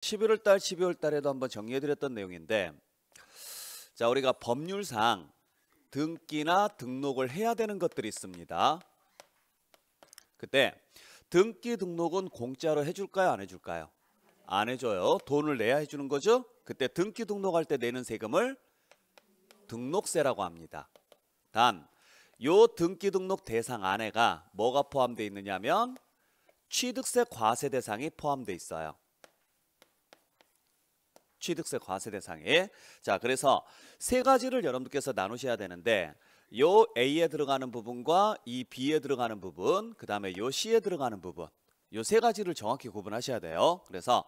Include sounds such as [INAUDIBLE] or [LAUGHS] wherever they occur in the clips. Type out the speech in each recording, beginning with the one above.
11월 달, 12월 달에도 한번 정리해 드렸던 내용인데 자, 우리가 법률상 등기나 등록을 해야 되는 것들이 있습니다. 그때 등기 등록은 공짜로 해 줄까요, 안해 줄까요? 안 해줘요. 돈을 내야 해주는 거죠. 그때 등기 등록할 때 내는 세금을 등록세라고 합니다. 단, 요 등기 등록 대상 안에가 뭐가 포함되어 있느냐면 취득세 과세 대상이 포함되어 있어요. 취득세 과세 대상에 자 그래서 세 가지를 여러분께서 나누셔야 되는데 요 A에 들어가는 부분과 이 B에 들어가는 부분 그 다음에 요 C에 들어가는 부분 요 세 가지를 정확히 구분하셔야 돼요 그래서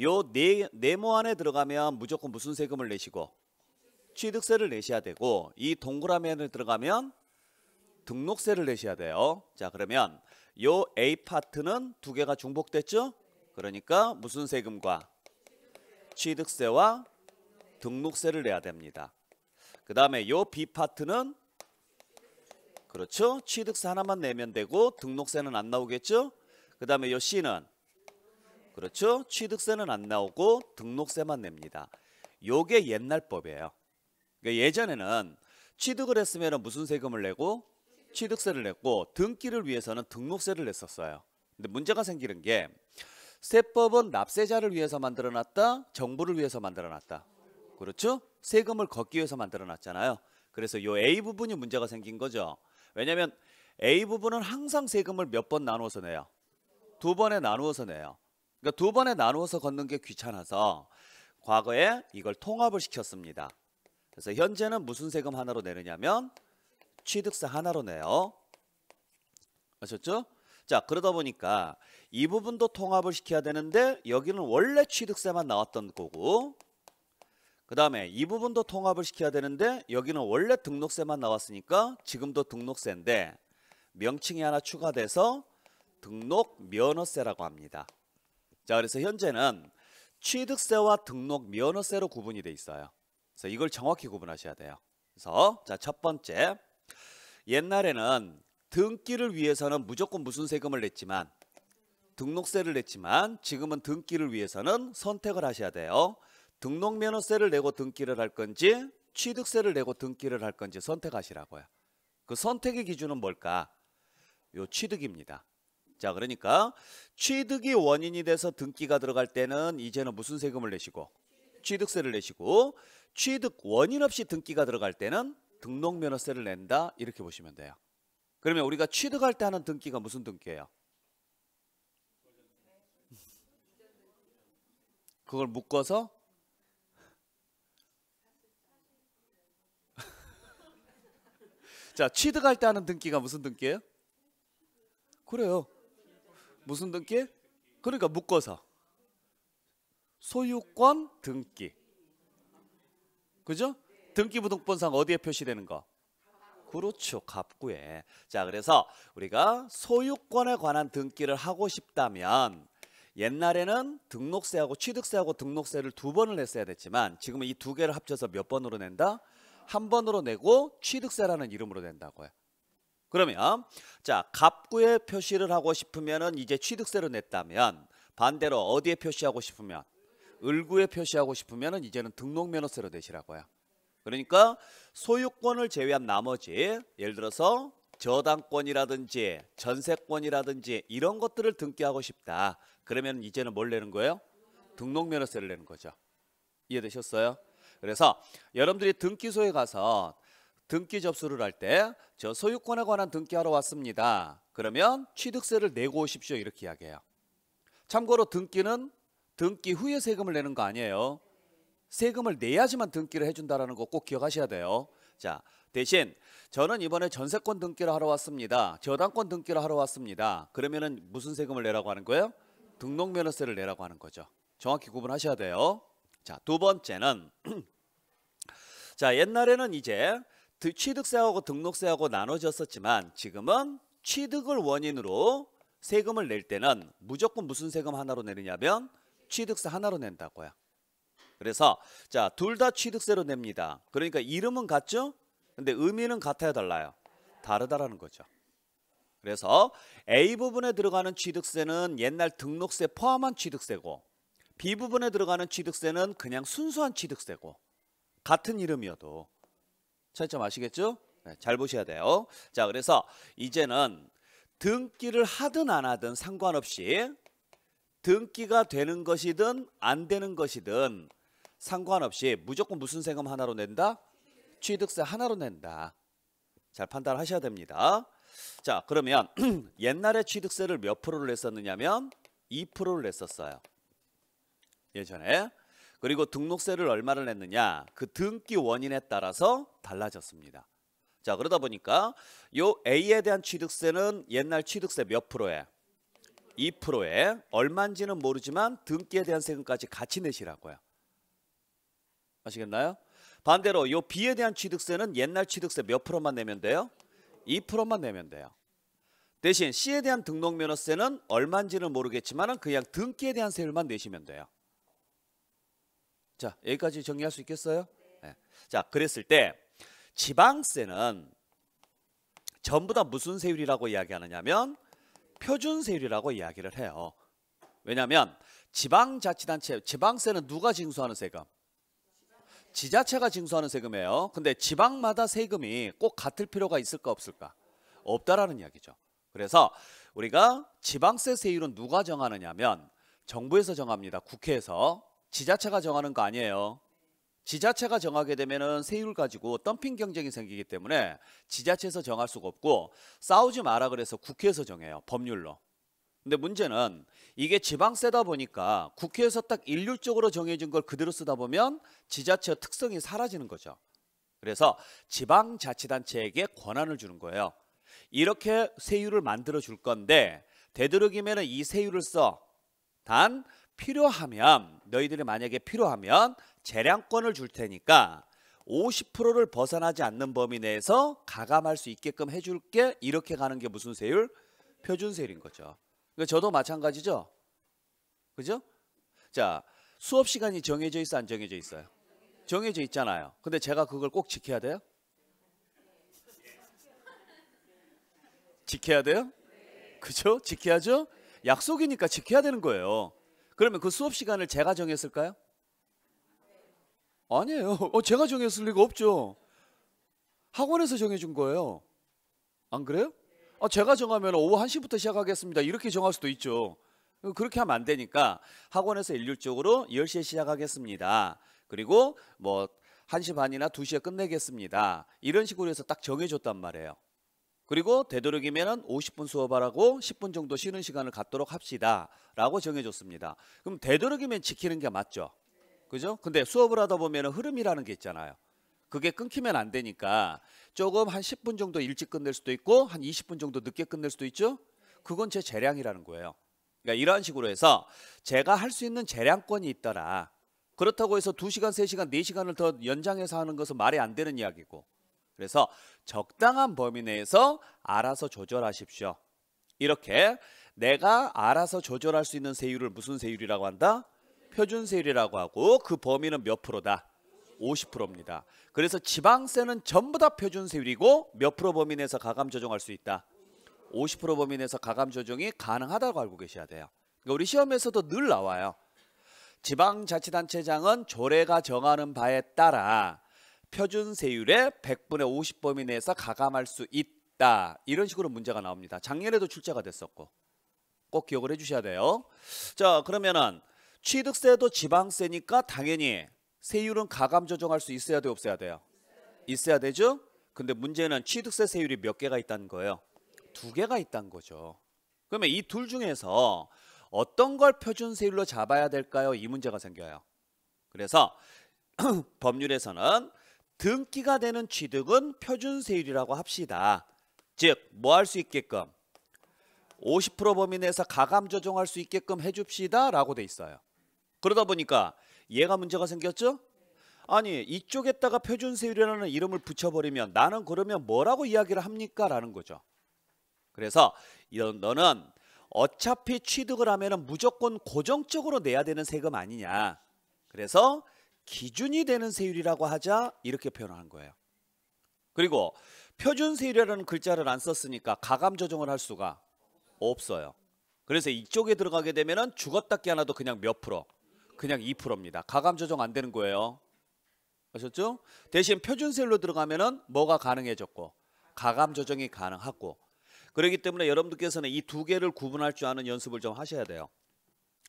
요 네, 네모 안에 들어가면 무조건 무슨 세금을 내시고 취득세를 내셔야 되고 이 동그라미 안에 들어가면 등록세를 내셔야 돼요 자 그러면 요 A 파트는 두 개가 중복됐죠 그러니까 무슨 세금과 취득세와 등록세를 내야 됩니다. 그 다음에 요 B 파트는 그렇죠. 취득세 하나만 내면 되고 등록세는 안 나오겠죠. 그 다음에 요 C는 그렇죠. 취득세는 안 나오고 등록세만 냅니다. 요게 옛날 법이에요. 그러니까 예전에는 취득을 했으면 무슨 세금을 내고 취득세를 냈고 등기를 위해서는 등록세를 냈었어요. 근데 문제가 생기는 게 세법은 납세자를 위해서 만들어놨다. 정부를 위해서 만들어놨다. 그렇죠? 세금을 걷기 위해서 만들어놨잖아요. 그래서 요 A 부분이 문제가 생긴 거죠. 왜냐하면 A 부분은 항상 세금을 몇 번 나누어서 내요. 두 번에 나누어서 내요. 그러니까 두 번에 나누어서 걷는 게 귀찮아서 과거에 이걸 통합을 시켰습니다. 그래서 현재는 무슨 세금 하나로 내느냐면 취득세 하나로 내요. 아셨죠? 자 그러다 보니까 이 부분도 통합을 시켜야 되는데 여기는 원래 취득세만 나왔던 거고 그 다음에 이 부분도 통합을 시켜야 되는데 여기는 원래 등록세만 나왔으니까 지금도 등록세인데 명칭이 하나 추가돼서 등록 면허세라고 합니다. 자 그래서 현재는 취득세와 등록 면허세로 구분이 돼 있어요. 그래서 이걸 정확히 구분하셔야 돼요. 그래서 자첫 번째 옛날에는 등기를 위해서는 무조건 무슨 세금을 냈지만 등록세를 냈지만 지금은 등기를 위해서는 선택을 하셔야 돼요. 등록면허세를 내고 등기를 할 건지 취득세를 내고 등기를 할 건지 선택하시라고요. 그 선택의 기준은 뭘까? 요 취득입니다. 자 그러니까 취득이 원인이 돼서 등기가 들어갈 때는 이제는 무슨 세금을 내시고 취득세를 내시고 취득 원인 없이 등기가 들어갈 때는 등록면허세를 낸다 이렇게 보시면 돼요. 그러면 우리가 취득할 때 하는 등기가 무슨 등기예요? 그걸 묶어서 자 취득할 때 하는 등기가 무슨 등기예요? 그래요. 무슨 등기? 그러니까 묶어서 소유권 등기. 그죠? 등기부등본상 어디에 표시되는 거? 그렇죠. 갑구에. 자, 그래서 우리가 소유권에 관한 등기를 하고 싶다면 옛날에는 등록세하고 취득세하고 등록세를 두 번을 냈어야 됐지만 지금은 이 두 개를 합쳐서 몇 번으로 낸다? 한 번으로 내고 취득세라는 이름으로 낸다고요. 그러면 자 갑구에 표시를 하고 싶으면은 이제 취득세로 냈다면 반대로 어디에 표시하고 싶으면 을구에 표시하고 싶으면은 이제는 등록면허세로 내시라고요. 그러니까 소유권을 제외한 나머지 예를 들어서 저당권이라든지 전세권이라든지 이런 것들을 등기하고 싶다. 그러면 이제는 뭘 내는 거예요? 등록면허세를 내는 거죠. 이해되셨어요? 그래서 여러분들이 등기소에 가서 등기 접수를 할 때 저 소유권에 관한 등기하러 왔습니다. 그러면 취득세를 내고 오십시오. 이렇게 이야기해요. 참고로 등기는 등기 후에 세금을 내는 거 아니에요. 세금을 내야지만 등기를 해준다라는 거 꼭 기억하셔야 돼요. 자 대신 저는 이번에 전세권 등기를 하러 왔습니다. 저당권 등기를 하러 왔습니다. 그러면은 무슨 세금을 내라고 하는 거예요? 등록면허세를 내라고 하는 거죠. 정확히 구분하셔야 돼요. 자두 번째는 [CLEARS THROAT] 자 옛날에는 이제 취득세하고 등록세하고 나눠졌었지만 지금은 취득을 원인으로 세금을 낼 때는 무조건 무슨 세금 하나로 내느냐면 취득세 하나로 낸다고요. 그래서 자둘 다 취득세로 냅니다. 그러니까 이름은 같죠? 근데 의미는 같아야 달라요. 다르다라는 거죠. 그래서 A 부분에 들어가는 취득세는 옛날 등록세 포함한 취득세고 B 부분에 들어가는 취득세는 그냥 순수한 취득세고 같은 이름이어도 차이점 아시겠죠? 네, 잘 보셔야 돼요. 자 그래서 이제는 등기를 하든 안 하든 상관없이 등기가 되는 것이든 안 되는 것이든 상관없이 무조건 무슨 세금 하나로 낸다? 취득세 하나로 낸다. 잘 판단하셔야 됩니다. 자 그러면 [CLEARS THROAT] 옛날에 취득세를 몇 프로를 냈었느냐면 2%를 냈었어요. 예전에. 그리고 등록세를 얼마를 냈느냐 그 등기 원인에 따라서 달라졌습니다. 자 그러다 보니까 요 A에 대한 취득세는 옛날 취득세 몇 프로에 2%에 얼마인지는 모르지만 등기에 대한 세금까지 같이 내시라고요. 아시겠나요? 반대로 요 B에 대한 취득세는 옛날 취득세 몇 프로만 내면 돼요? 2%만 내면 돼요. 대신 C에 대한 등록면허세는 얼마인지는 모르겠지만 그냥 등기에 대한 세율만 내시면 돼요. 자 여기까지 정리할 수 있겠어요? 네. 자 그랬을 때 지방세는 전부 다 무슨 세율이라고 이야기하느냐면 표준세율이라고 이야기를 해요. 왜냐하면 지방자치단체 지방세는 누가 징수하는 세금? 지자체가 징수하는 세금이에요. 근데 지방마다 세금이 꼭 같을 필요가 있을까 없을까? 없다라는 이야기죠. 그래서 우리가 지방세 세율은 누가 정하느냐면 정부에서 정합니다. 국회에서 지자체가 정하는 거 아니에요. 지자체가 정하게 되면 세율 가지고 덤핑 경쟁이 생기기 때문에 지자체에서 정할 수가 없고 싸우지 마라 그래서 국회에서 정해요. 법률로. 근데 문제는 이게 지방세다 보니까 국회에서 딱 일률적으로 정해진 걸 그대로 쓰다 보면 지자체의 특성이 사라지는 거죠. 그래서 지방자치단체에게 권한을 주는 거예요. 이렇게 세율을 만들어 줄 건데 되도록이면 이 세율을 써. 단 필요하면 너희들이 만약에 필요하면 재량권을 줄 테니까 50%를 벗어나지 않는 범위 내에서 가감할 수 있게끔 해줄게 이렇게 가는 게 무슨 세율? 표준세율인 거죠. 그러니까 저도 마찬가지죠. 그죠? 자, 수업 시간이 정해져 있어 안 정해져 있어요? 정해져 있잖아요. 근데 제가 그걸 꼭 지켜야 돼요? 지켜야 돼요? 그죠? 지켜야죠? 약속이니까 지켜야 되는 거예요. 그러면 그 수업 시간을 제가 정했을까요? 아니에요. 어, 제가 정했을 리가 없죠. 학원에서 정해준 거예요. 안 그래요? 아, 제가 정하면 오후 1시부터 시작하겠습니다. 이렇게 정할 수도 있죠. 그렇게 하면 안 되니까 학원에서 일률적으로 10시에 시작하겠습니다. 그리고 뭐 1시 반이나 2시에 끝내겠습니다. 이런 식으로 해서 딱 정해줬단 말이에요. 그리고 되도록이면 50분 수업하라고 10분 정도 쉬는 시간을 갖도록 합시다. 라고 정해줬습니다. 그럼 되도록이면 지키는 게 맞죠. 그죠? 근데 수업을 하다 보면 흐름이라는 게 있잖아요. 그게 끊기면 안 되니까 조금 한 10분 정도 일찍 끝낼 수도 있고 한 20분 정도 늦게 끝낼 수도 있죠. 그건 제 재량이라는 거예요. 그러니까 이런 식으로 해서 제가 할 수 있는 재량권이 있더라. 그렇다고 해서 2시간, 3시간, 4시간을 더 연장해서 하는 것은 말이 안 되는 이야기고. 그래서 적당한 범위 내에서 알아서 조절하십시오. 이렇게 내가 알아서 조절할 수 있는 세율을 무슨 세율이라고 한다? 표준 세율이라고 하고 그 범위는 몇 프로다? 50%입니다. 그래서 지방세는 전부 다 표준세율이고 몇 프로 범위 내에서 가감 조정할 수 있다. 50% 범위 내에서 가감 조정이 가능하다고 알고 계셔야 돼요. 그러니까 우리 시험에서도 늘 나와요. 지방자치단체장은 조례가 정하는 바에 따라 표준세율의 100분의 50 범위 내에서 가감할 수 있다. 이런 식으로 문제가 나옵니다. 작년에도 출제가 됐었고 꼭 기억을 해주셔야 돼요. 자 그러면은 취득세도 지방세니까 당연히 세율은 가감 조정할 수 있어야 돼 없어야 돼요? 있어야 되죠. 근데 문제는 취득세 세율이 몇 개가 있다는 거예요? 두 개가 있다는 거죠. 그러면 이 둘 중에서 어떤 걸 표준 세율로 잡아야 될까요? 이 문제가 생겨요. 그래서 [CLEARS THROAT] 법률에서는 등기가 되는 취득은 표준 세율이라고 합시다. 즉 뭐 할 수 있게끔 50% 범위 내에서 가감 조정할 수 있게끔 해줍시다라고 돼 있어요. 그러다 보니까 얘가 문제가 생겼죠? 아니 이쪽에다가 표준세율이라는 이름을 붙여버리면 나는 그러면 뭐라고 이야기를 합니까? 라는 거죠. 그래서 이런 너는 어차피 취득을 하면 무조건 고정적으로 내야 되는 세금 아니냐. 그래서 기준이 되는 세율이라고 하자 이렇게 표현한 거예요. 그리고 표준세율이라는 글자를 안 썼으니까 가감 조정을 할 수가 없어요. 그래서 이쪽에 들어가게 되면 은 죽었다 깨어나도 그냥 몇 프로 그냥 2%입니다. 가감 조정 안 되는 거예요. 아셨죠? 대신 표준세율로 들어가면은 뭐가 가능해졌고 가감 조정이 가능하고 그렇기 때문에 여러분들께서는 이 두 개를 구분할 줄 아는 연습을 좀 하셔야 돼요.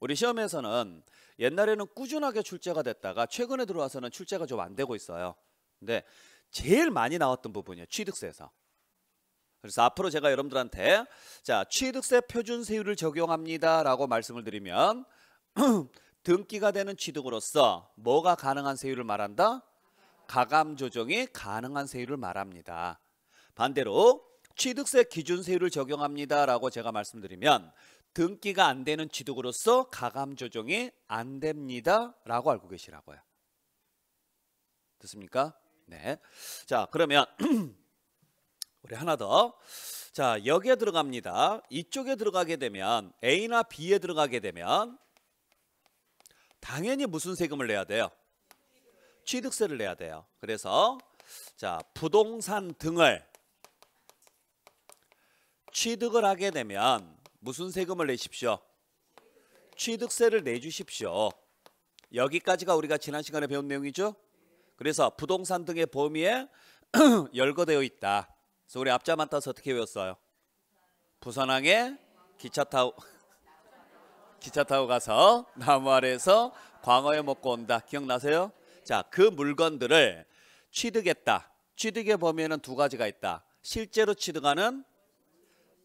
우리 시험에서는 옛날에는 꾸준하게 출제가 됐다가 최근에 들어와서는 출제가 좀 안 되고 있어요. 근데 제일 많이 나왔던 부분이에요. 취득세에서. 그래서 앞으로 제가 여러분들한테 자 취득세 표준세율을 적용합니다라고 말씀을 드리면 [CLEARS THROAT] 음, 등기가 되는 취득으로서 뭐가 가능한 세율을 말한다? 가감 조정이 가능한 세율을 말합니다. 반대로 취득세 기준 세율을 적용합니다라고 제가 말씀드리면 등기가 안 되는 취득으로서 가감 조정이 안 됩니다라고 알고 계시라고요. 됐습니까? 네. 자, 그러면 [CLEARS THROAT] 우리 하나 더. 자, 여기에 들어갑니다. 이쪽에 들어가게 되면 A나 B에 들어가게 되면 당연히 무슨 세금을 내야 돼요? 취득세를 내야 돼요. 그래서 자 부동산 등을 취득을 하게 되면 무슨 세금을 내십시오? 취득세를 내주십시오. 여기까지가 우리가 지난 시간에 배운 내용이죠. 그래서 부동산 등의 범위에 [CLEARS THROAT] 열거되어 있다. 그래서 우리 앞자만 따서 어떻게 외웠어요? 부산항에 기차 타고 기차 타고 가서 나무 아래에서 광어회 먹고 온다. 기억나세요? 자, 그 물건들을 취득했다. 취득의 범위에는 두 가지가 있다. 실제로 취득하는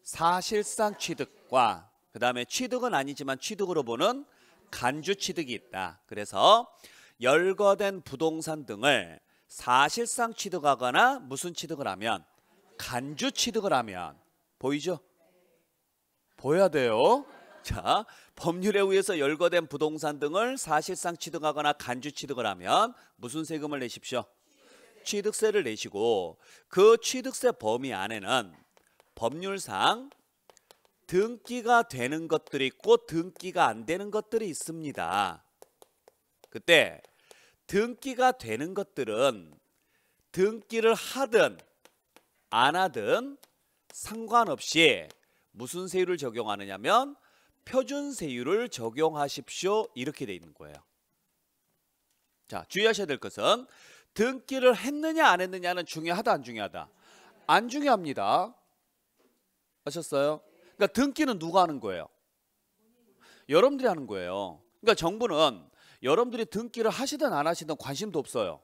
사실상 취득과 그 다음에 취득은 아니지만 취득으로 보는 간주 취득이 있다. 그래서 열거된 부동산 등을 사실상 취득하거나 무슨 취득을 하면 간주 취득을 하면 보이죠? 보여야 돼요. 자, 법률에 의해서 열거된 부동산 등을 사실상 취득하거나 간주 취득을 하면 무슨 세금을 내십시오? 취득세를 내시고 그 취득세 범위 안에는 법률상 등기가 되는 것들이 있고 등기가 안 되는 것들이 있습니다. 그때 등기가 되는 것들은 등기를 하든 안 하든 상관없이 무슨 세율을 적용하느냐면 표준 세율을 적용하십시오. 이렇게 돼 있는 거예요. 자, 주의하셔야 될 것은 등기를 했느냐 안 했느냐는 중요하다 안 중요하다. 안 중요합니다. 아셨어요? 그러니까 등기는 누가 하는 거예요? 여러분들이 하는 거예요. 그러니까 정부는 여러분들이 등기를 하시든 안 하시든 관심도 없어요.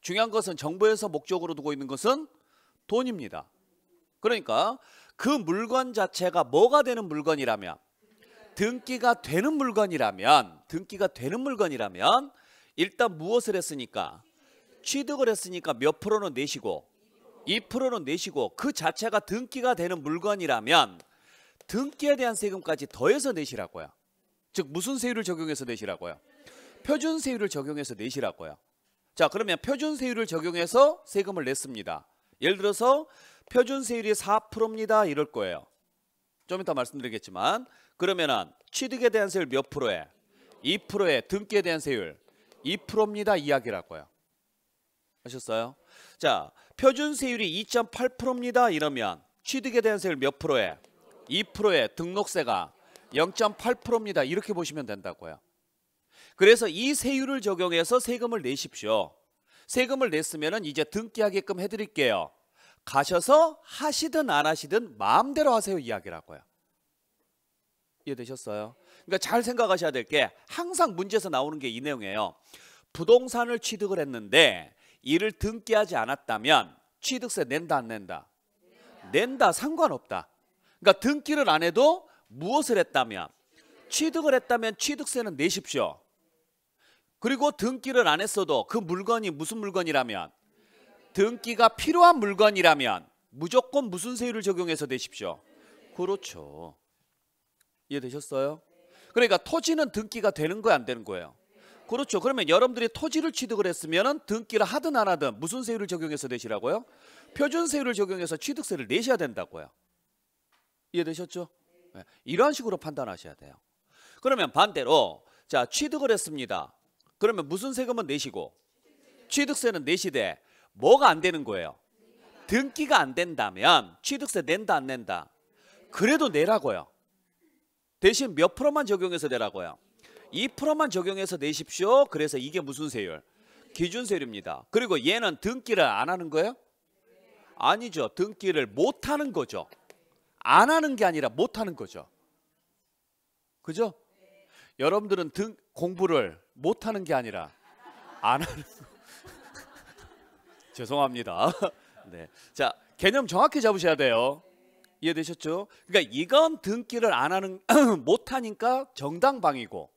중요한 것은 정부에서 목적으로 두고 있는 것은 돈입니다. 그러니까 그 물건 자체가 뭐가 되는 물건이라면 등기가 되는 물건이라면 등기가 되는 물건이라면 일단 무엇을 했으니까 취득을 했으니까 몇 프로는 내시고 2%는 내시고 그 자체가 등기가 되는 물건이라면 등기에 대한 세금까지 더해서 내시라고요. 즉 무슨 세율을 적용해서 내시라고요? 표준 세율을 적용해서 내시라고요. 자 그러면 표준 세율을 적용해서 세금을 냈습니다. 예를 들어서 표준 세율이 4%입니다. 이럴 거예요. 좀 이따 말씀드리겠지만 그러면은 취득에 대한 세율 몇 프로에? 2%에 등기에 대한 세율 2%입니다 이야기라고요. 하셨어요? 자, 표준 세율이 2.8%입니다. 이러면 취득에 대한 세율 몇 프로에? 2%에 등록세가 0.8%입니다. 이렇게 보시면 된다고요. 그래서 이 세율을 적용해서 세금을 내십시오. 세금을 냈으면 이제 등기하게끔 해드릴게요. 가셔서 하시든 안 하시든 마음대로 하세요 이야기라고요. 이해되셨어요? 그러니까 잘 생각하셔야 될 게 항상 문제에서 나오는 게 이 내용이에요. 부동산을 취득을 했는데 이를 등기하지 않았다면 취득세 낸다 안 낸다? 낸다 상관없다. 그러니까 등기를 안 해도 무엇을 했다면 취득을 했다면 취득세는 내십시오. 그리고 등기를 안 했어도 그 물건이 무슨 물건이라면 등기가 필요한 물건이라면 무조건 무슨 세율을 적용해서 되십시오? 그렇죠. 이해되셨어요? 그러니까 토지는 등기가 되는 거야 안 되는 거예요? 그렇죠. 그러면 여러분들이 토지를 취득을 했으면 등기를 하든 안 하든 무슨 세율을 적용해서 내시라고요 표준세율을 적용해서 취득세를 내셔야 된다고요. 이해되셨죠? 네. 이런 식으로 판단하셔야 돼요. 그러면 반대로 자 취득을 했습니다. 그러면 무슨 세금은 내시고 취득세는 내시되 뭐가 안 되는 거예요? 등기가 안 된다면 취득세 낸다 안 낸다? 그래도 내라고요. 대신 몇 프로만 적용해서 내라고요. 2%만 적용해서 내십시오. 그래서 이게 무슨 세율? 기준세율입니다. 그리고 얘는 등기를 안 하는 거예요? 아니죠. 등기를 못 하는 거죠. 안 하는 게 아니라 못 하는 거죠. 그죠? 여러분들은 등 공부를 못 하는 게 아니라 안 하는 거. 죄송합니다. [LAUGHS] 네. 자, 개념 정확히 잡으셔야 돼요. 이해되셨죠? 그러니까 이건 등기를 안 하는 [CLEARS THROAT] 못 하니까 정당방위고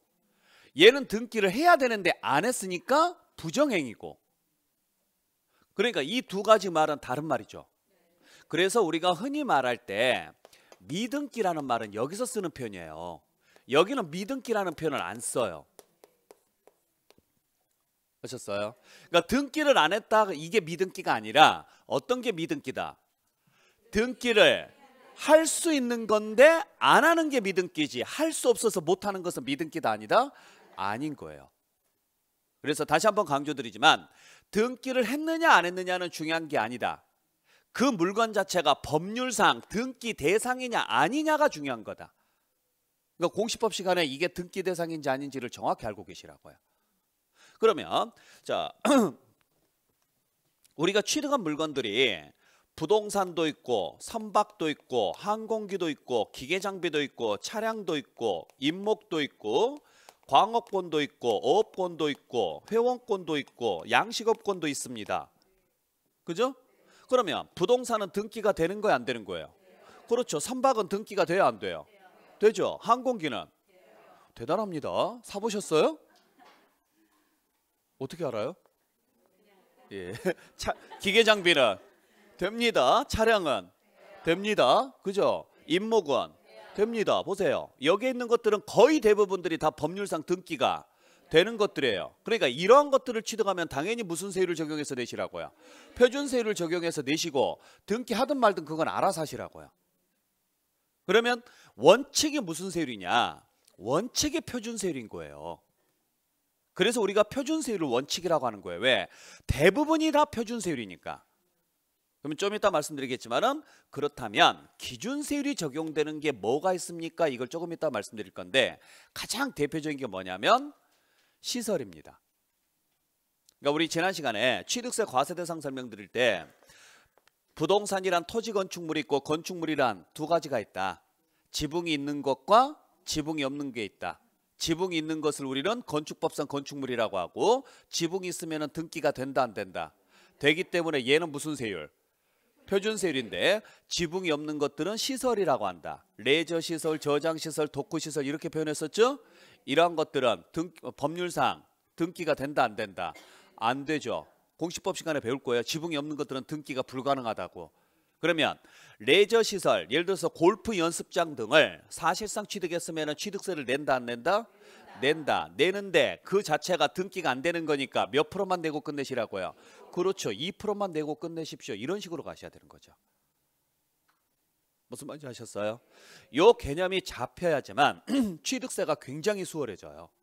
얘는 등기를 해야 되는데 안 했으니까 부정행위고 그러니까 이 두 가지 말은 다른 말이죠. 그래서 우리가 흔히 말할 때 미등기라는 말은 여기서 쓰는 표현이에요. 여기는 미등기라는 표현을 안 써요. 하셨어요. 그러니까 등기를 안 했다 이게 미등기가 아니라 어떤 게 미등기다. 등기를 할 수 있는 건데 안 하는 게 미등기지 할 수 없어서 못 하는 것은 미등기다 아니다 아닌 거예요. 그래서 다시 한번 강조드리지만 등기를 했느냐 안 했느냐는 중요한 게 아니다. 그 물건 자체가 법률상 등기 대상이냐 아니냐가 중요한 거다. 그러니까 공시법 시간에 이게 등기 대상인지 아닌지를 정확히 알고 계시라고요. 그러면 자 [CLEARS THROAT] 우리가 취득한 물건들이 부동산도 있고 선박도 있고 항공기도 있고 기계 장비도 있고 차량도 있고 임목도 있고 광업권도 있고 어업권도 있고 회원권도 있고 양식업권도 있습니다. 그죠? 그러면 부동산은 등기가 되는 거야안 되는 거예요? 그렇죠. 선박은 등기가 돼야 안 돼요? 되죠. 항공기는? 대단합니다. 사보셨어요? 어떻게 알아요? 예. [LAUGHS] 차, 기계 장비는 됩니다. 차량은 됩니다. 그죠? 임목은 됩니다. 보세요. 여기에 있는 것들은 거의 대부분들이 다 법률상 등기가 되는 것들이에요. 그러니까 이러한 것들을 취득하면 당연히 무슨 세율을 적용해서 내시라고요. 표준 세율을 적용해서 내시고 등기하든 말든 그건 알아서 하시라고요. 그러면 원칙이 무슨 세율이냐? 원칙이 표준 세율인 거예요. 그래서 우리가 표준세율을 원칙이라고 하는 거예요. 왜? 대부분이 다 표준세율이니까. 그러면 좀 이따 말씀드리겠지만은 그렇다면 기준세율이 적용되는 게 뭐가 있습니까? 이걸 조금 이따 말씀드릴 건데 가장 대표적인 게 뭐냐면 시설입니다. 그러니까 우리 지난 시간에 취득세 과세 대상 설명드릴 때 부동산이란 토지 건축물이 있고 건축물이란 두 가지가 있다. 지붕이 있는 것과 지붕이 없는 게 있다. 지붕이 있는 것을 우리는 건축법상 건축물이라고 하고 지붕이 있으면 등기가 된다 안 된다. 되기 때문에 얘는 무슨 세율? 표준세율인데 지붕이 없는 것들은 시설이라고 한다. 레저 시설, 저장 시설, 독후 시설 이렇게 표현했었죠? 이러한 것들은 등, 법률상 등기가 된다 안 된다. 안 되죠. 공식법 시간에 배울 거예요. 지붕이 없는 것들은 등기가 불가능하다고. 그러면 레저 시설, 예를 들어서 골프 연습장 등을 사실상 취득했으면 취득세를 낸다 안 낸다? 낸다. 내는데 그 자체가 등기가 안 되는 거니까 몇 프로만 내고 끝내시라고요. 그렇죠. 2%만 내고 끝내십시오. 이런 식으로 가셔야 되는 거죠. 무슨 말인지 아셨어요? 요 개념이 잡혀야지만 [CLEARS THROAT] 취득세가 굉장히 수월해져요.